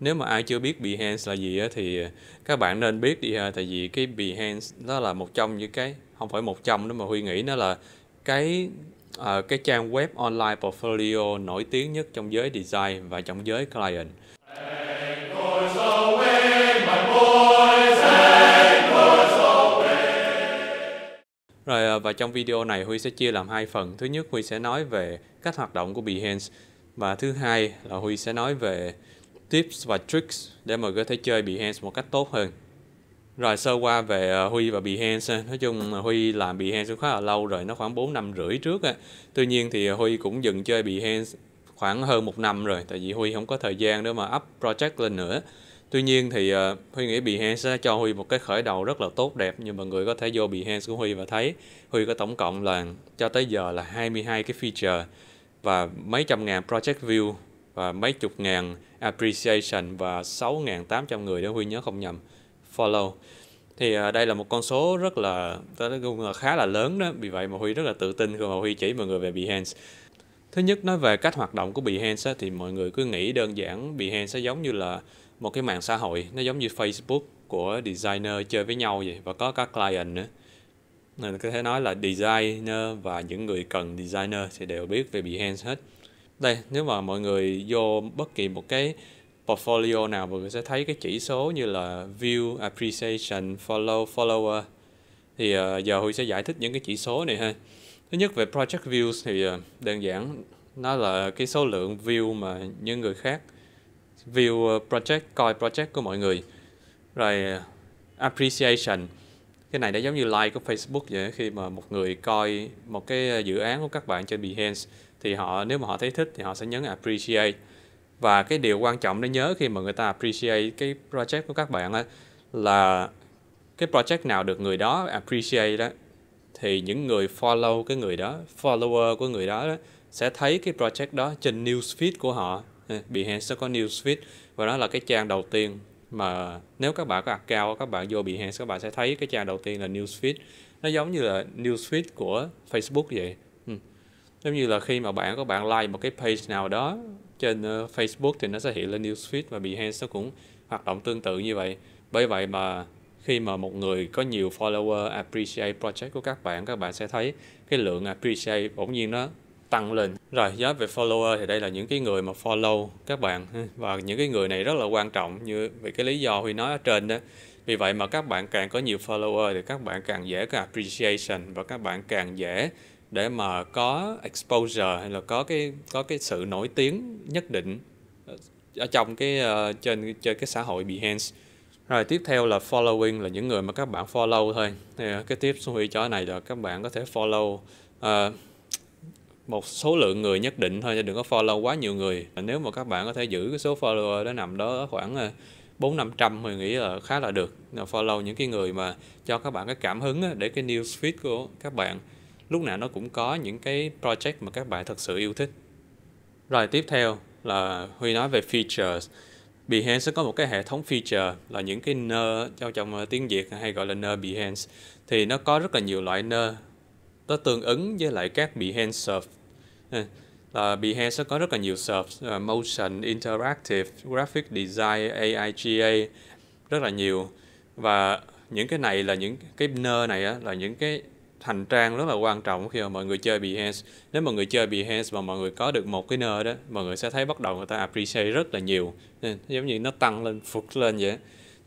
nếu mà ai chưa biết Behance là gì thì à, các bạn nên biết đi ha tại vì cái Behance đó là một trong những cái không phải một trong nữa mà Huy nghĩ nó là cái à, cái trang web online portfolio nổi tiếng nhất trong giới design và trong giới client. Rồi à, và trong video này Huy sẽ chia làm hai phần. Thứ nhất Huy sẽ nói về cách hoạt động của Behance và thứ hai là Huy sẽ nói về tips và tricks để mà có thể chơi Behance một cách tốt hơn. Rồi sơ qua về ờ, Huy và Behance, nói chung Huy làm Behance cũng khá là lâu rồi, nó khoảng 4 năm rưỡi trước. Tuy nhiên thì ờ, Huy cũng dừng chơi Behance khoảng hơn một năm rồi, tại vì Huy không có thời gian để mà up project lên nữa. Tuy nhiên thì ờ, Huy nghĩ Behance sẽ cho Huy một cái khởi đầu rất là tốt đẹp như mọi người có thể vô Behance của Huy và thấy Huy có tổng cộng là cho tới giờ là 22 cái feature và mấy trăm ngàn project view và mấy chục ngàn appreciation và 6.800 người nếu Huy nhớ không nhầm follow thì à, đây là một con số rất là cũng khá là lớn đó vì vậy mà Huy rất là tự tin khi mà Huy chỉ mọi người về Behance thứ nhất nói về cách hoạt động của Behance thì mọi người cứ nghĩ đơn giản Behance giống như là một cái mạng xã hội nó giống như Facebook của designer chơi với nhau vậy và có các client nữa nên có thể nói là designer và những người cần designer thì đều biết về Behance hết đây nếu mà mọi người vô bất kỳ một cái portfolio nào mọi người sẽ thấy cái chỉ số như là view appreciation follow follower thì uh, giờ huy sẽ giải thích những cái chỉ số này ha thứ nhất về project views thì uh, đơn giản nó là cái số lượng view mà những người khác view ờ, project coi project của mọi người rồi appreciation cái này nó giống như like của Facebook vậy khi mà một người coi một cái ờ, dự án của các bạn trên Behance thì họ nếu mà họ thấy thích thì họ sẽ nhấn appreciate và cái điều quan trọng để nhớ khi mà người ta appreciate cái project của các bạn là cái project nào được người đó appreciate đó thì những người follow cái người đó follower của người đó, đó sẽ thấy cái project đó trên newsfeed của họ ờ, Behance sẽ có newsfeed và đó là cái trang đầu tiên mà nếu các bạn có account các bạn vô bị hẹn các bạn sẽ thấy cái trang đầu tiên là newsfeed nó giống như là newsfeed của Facebook vậy ừ. giống như là khi mà bạn có bạn like một cái page nào đó trên ờ, Facebook thì nó sẽ hiện lên newsfeed và Behance nó cũng hoạt động tương tự như vậy bởi vậy mà khi mà một người có nhiều follower appreciate project của các bạn các bạn sẽ thấy cái lượng appreciate bỗng nhiên nó tăng lên. Rồi, giá về follower thì đây là những cái người mà follow các bạn và những cái người này rất là quan trọng như về cái lý do Huy nói ở trên đó. Vì vậy mà các bạn càng có nhiều follower thì các bạn càng dễ có appreciation và các bạn càng dễ để mà có exposure hay là có cái có cái sự nổi tiếng nhất định ở trong cái uh, trên trên cái xã hội Behance. Rồi tiếp theo là following là những người mà các bạn follow thôi. Thì cái tiếp Huy cho này là các bạn có thể follow uh, một số lượng người nhất định thôi đừng có follow quá nhiều người nếu mà các bạn có thể giữ cái số follower đó nằm đó khoảng ờ, bốn năm trăm mình nghĩ là khá là được follow những cái người mà cho các bạn cái cảm hứng để cái news feed của các bạn lúc nào nó cũng có những cái project mà các bạn thật sự yêu thích rồi tiếp theo là Huy nói về features Behance sẽ có một cái hệ thống feature là những cái nơ trong trong ờ, tiếng Việt hay gọi là nơ Behance thì nó có rất là nhiều loại nơ nó tương ứng với lại các Behance Uh, Behance sẽ có rất là nhiều search, uh, motion, interactive, graphic design, AIGA, rất là nhiều. Và những cái này là những cái nơ này á, là những cái thành trang rất là quan trọng khi mà mọi người chơi Behance. Nếu mọi người chơi Behance mà mọi người có được một cái nơ đó, mọi người sẽ thấy bắt đầu người ta appreciate rất là nhiều. Nên, giống như nó tăng lên, phục lên vậy.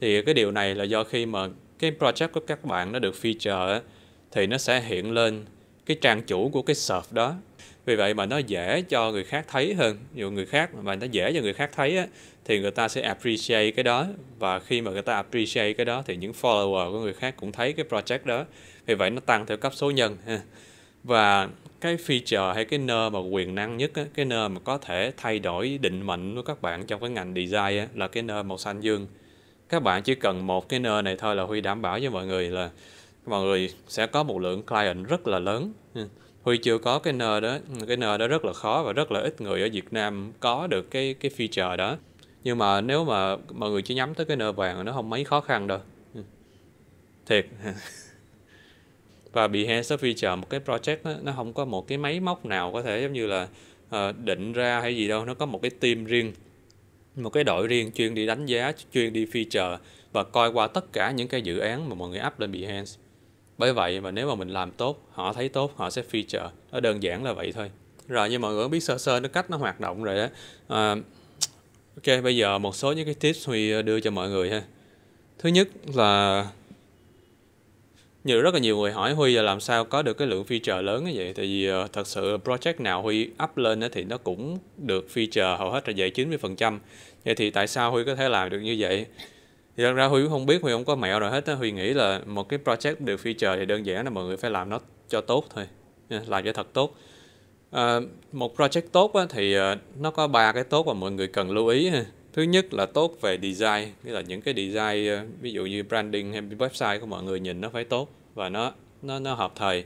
Thì cái điều này là do khi mà cái project của các bạn nó được feature á, thì nó sẽ hiện lên cái trang chủ của cái surf đó vì vậy mà nó dễ cho người khác thấy hơn nhiều người khác mà nó dễ cho người khác thấy á, thì người ta sẽ appreciate cái đó và khi mà người ta appreciate cái đó thì những follower của người khác cũng thấy cái project đó vì vậy nó tăng theo cấp số nhân và cái feature hay cái nơ mà quyền năng nhất á, cái nơ mà có thể thay đổi định mệnh của các bạn trong cái ngành design á, là cái nơ màu xanh dương các bạn chỉ cần một cái nơ này thôi là huy đảm bảo với mọi người là mọi người sẽ có một lượng client rất là lớn Huy chưa có cái nơ đó, cái nơ đó rất là khó và rất là ít người ở Việt Nam có được cái cái feature đó. Nhưng mà nếu mà mọi người chỉ nhắm tới cái nơ vàng nó không mấy khó khăn đâu. Ừ. Thiệt. và Behance nó feature một cái project đó, nó không có một cái máy móc nào có thể giống như là uh, định ra hay gì đâu, nó có một cái team riêng một cái đội riêng chuyên đi đánh giá, chuyên đi feature và coi qua tất cả những cái dự án mà mọi người up lên Behance bởi vậy mà nếu mà mình làm tốt họ thấy tốt họ sẽ feature nó đơn giản là vậy thôi rồi như mọi người biết sơ sơ nó cách nó hoạt động rồi đó à, ok bây giờ một số những cái tips huy đưa cho mọi người ha thứ nhất là nhiều rất là nhiều người hỏi Huy là làm sao có được cái lượng feature lớn như vậy tại vì uh, thật sự project nào Huy up lên thì nó cũng được feature hầu hết là vậy 90% vậy thì tại sao Huy có thể làm được như vậy thì thật ra Huy cũng không biết Huy không có mẹo rồi hết á Huy nghĩ là một cái project được feature thì đơn giản là mọi người phải làm nó cho tốt thôi làm cho thật tốt à, một project tốt á, thì à, nó có ba cái tốt mà mọi người cần lưu ý thứ nhất là tốt về design nghĩa là những cái design à, ví dụ như branding hay website của mọi người nhìn nó phải tốt và nó nó nó hợp thời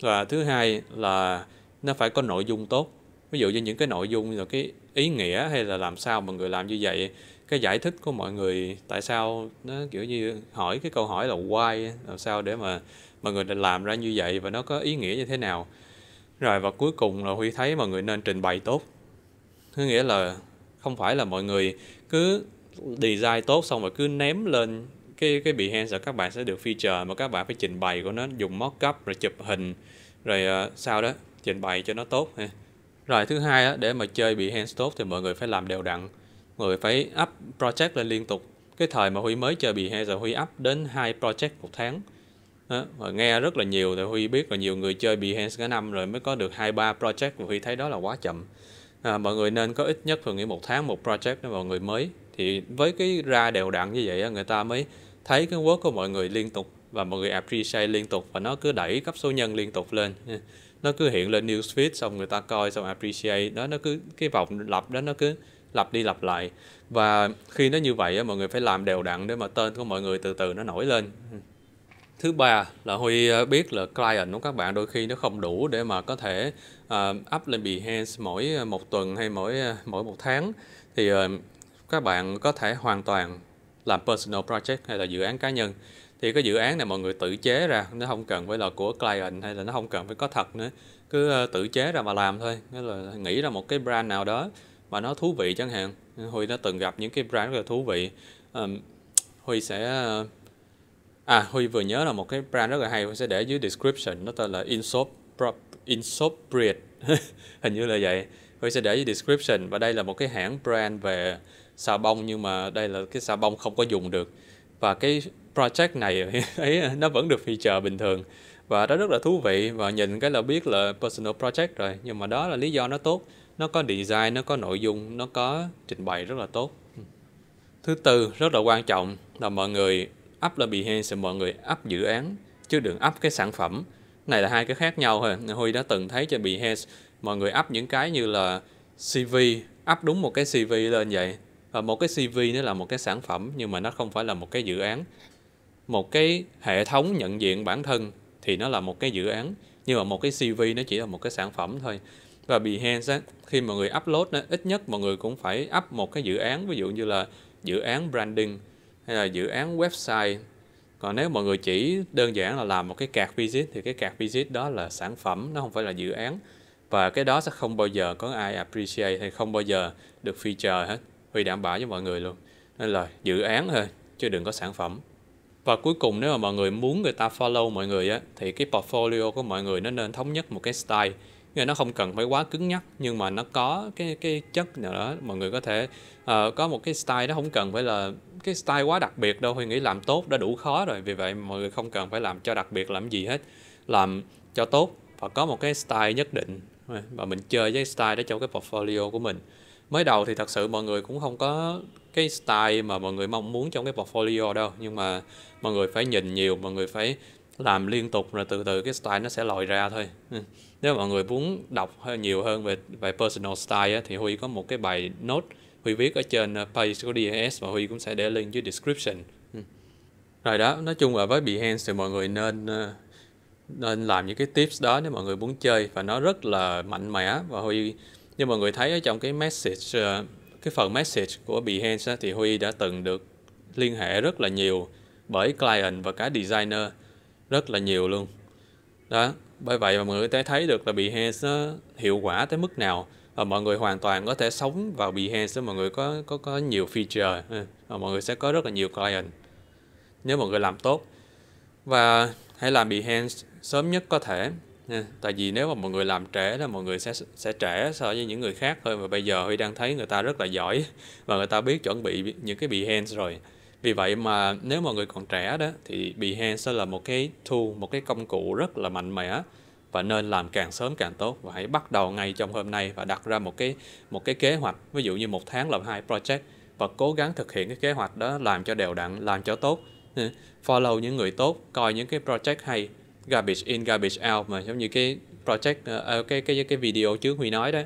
và thứ hai là nó phải có nội dung tốt ví dụ như những cái nội dung là cái ý nghĩa hay là làm sao mọi người làm như vậy cái giải thích của mọi người tại sao nó kiểu như hỏi cái câu hỏi là why làm sao để mà mọi người làm ra như vậy và nó có ý nghĩa như thế nào rồi và cuối cùng là huy thấy mọi người nên trình bày tốt có nghĩa là không phải là mọi người cứ design tốt xong rồi cứ ném lên cái cái bị hen là các bạn sẽ được feature mà các bạn phải trình bày của nó dùng mockup rồi chụp hình rồi ờ, sao đó trình bày cho nó tốt Rồi thứ hai á để mà chơi bị hen tốt thì mọi người phải làm đều đặn người phải up project lên liên tục cái thời mà huy mới chơi bì hay rồi huy up đến hai project một tháng đó. và nghe rất là nhiều thì huy biết là nhiều người chơi behance cả năm rồi mới có được hai ba project và huy thấy đó là quá chậm à, mọi người nên có ít nhất thường nghĩ một tháng một project đó mọi người mới thì với cái ra đều đặn như vậy người ta mới thấy cái work của mọi người liên tục và mọi người appreciate liên tục và nó cứ đẩy cấp số nhân liên tục lên ừ, nó cứ hiện lên newsfeed xong người ta coi xong appreciate đó nó cứ cái vòng lặp đó nó cứ lặp đi lặp lại và khi nó như vậy mọi người phải làm đều đặn để mà tên của mọi người từ từ nó nổi lên ừ. thứ ba là huy ờ, biết là client của các bạn đôi khi nó không đủ để mà có thể uh, up lên behance mỗi ờ, một tuần hay mỗi mỗi một tháng thì uh, các bạn có thể hoàn toàn làm personal project hay là dự án cá nhân thì cái dự án này mọi người tự chế ra nó không cần phải là của client hay là nó không cần phải có thật nữa cứ tự chế ra mà làm thôi nghĩa là nghĩ ra một cái brand nào đó mà nó thú vị chẳng hạn huy đã từng gặp những cái brand rất là thú vị um, huy sẽ à huy vừa nhớ là một cái brand rất là hay huy sẽ để dưới description nó tên là insop insop hình như là vậy huy sẽ để dưới description và đây là một cái hãng brand về xà bông nhưng mà đây là cái xà bông không có dùng được và cái project này ấy nó vẫn được feature bình thường và nó rất là thú vị và nhìn cái là biết là personal project rồi nhưng mà đó là lý do nó tốt nó có design nó có nội dung nó có trình bày rất là tốt thứ tư rất là quan trọng là mọi người up là sẽ mọi người up dự án chứ đừng up cái sản phẩm này là hai cái khác nhau thôi Huy đã từng thấy trên Behance mọi người up những cái như là CV up đúng một cái CV lên vậy và một cái CV nó là một cái sản phẩm nhưng mà nó không phải là một cái dự án một cái hệ thống nhận diện bản thân thì nó là một cái dự án nhưng mà một cái CV nó chỉ là một cái sản phẩm thôi và Behance á, khi mọi người upload ít nhất mọi người cũng phải up một cái dự án ví dụ như là dự án branding hay là dự án website còn nếu mọi người chỉ đơn giản là làm một cái card visit thì cái card visit đó là sản phẩm nó không phải là dự án và cái đó sẽ không bao giờ có ai appreciate hay không bao giờ được feature hết Huy đảm bảo với mọi người luôn nên là dự án thôi chứ đừng có sản phẩm và cuối cùng nếu mà mọi người muốn người ta follow mọi người á thì cái portfolio của mọi người nó nên thống nhất một cái style nghĩa nó không cần phải quá cứng nhắc nhưng mà nó có cái cái chất nào đó mọi người có thể uh, có một cái style nó không cần phải là cái style quá đặc biệt đâu Huy nghĩ làm tốt đã đủ khó rồi vì vậy mọi người không cần phải làm cho đặc biệt làm gì hết làm cho tốt và có một cái style nhất định và mình chơi với style đó trong cái portfolio của mình mới đầu thì thật sự mọi người cũng không có cái style mà mọi người mong muốn trong cái portfolio đâu nhưng mà mọi người phải nhìn nhiều mọi người phải làm liên tục rồi từ từ cái style nó sẽ lòi ra thôi ừ. nếu mọi người muốn đọc hơi nhiều hơn về về personal style thì Huy có một cái bài note Huy viết ở trên ờ, page của DAS và Huy cũng sẽ để link dưới description ừ. rồi đó nói chung là với Behance thì mọi người nên ờ, nên làm những cái tips đó nếu mọi người muốn chơi và nó rất là mạnh mẽ và Huy như mọi người thấy ở trong cái message ờ, cái phần message của Behance thì Huy đã từng được liên hệ rất là nhiều bởi client và cả designer rất là nhiều luôn đó bởi vậy mà mọi người có thể thấy được là Behance nó hiệu quả tới mức nào và mọi người hoàn toàn có thể sống vào Behance mọi người có có có nhiều feature và mọi người sẽ có rất là nhiều client nếu mọi người làm tốt và hãy làm Behance sớm nhất có thể tại vì nếu mà mọi người làm trễ là mọi người sẽ sẽ trễ so với những người khác thôi mà bây giờ Huy đang thấy người ta rất là giỏi và người ta biết chuẩn bị những cái Behance rồi vì vậy mà nếu mọi người còn trẻ đó thì Behance sẽ là một cái tool một cái công cụ rất là mạnh mẽ và nên làm càng sớm càng tốt và hãy bắt đầu ngay trong hôm nay và đặt ra một cái một cái kế hoạch ví dụ như một tháng làm hai project và cố gắng thực hiện cái kế hoạch đó làm cho đều đặn làm cho tốt ừ, follow những người tốt coi những cái project hay garbage in garbage out mà giống như cái project cái ờ, ờ, cái cái, cái video trước huy nói đó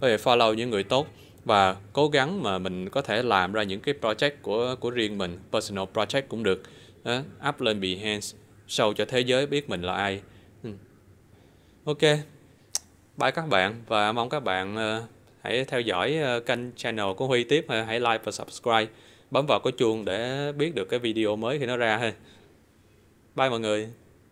về follow những người tốt và cố gắng mà mình có thể làm ra những cái project của của riêng mình personal project cũng được đó, up lên Behance show cho thế giới biết mình là ai ừ. ok bye các bạn và mong các bạn ờ, hãy theo dõi ờ, kênh channel của Huy tiếp ờ, hãy like và subscribe bấm vào cái chuông để biết được cái video mới khi nó ra ha bye mọi người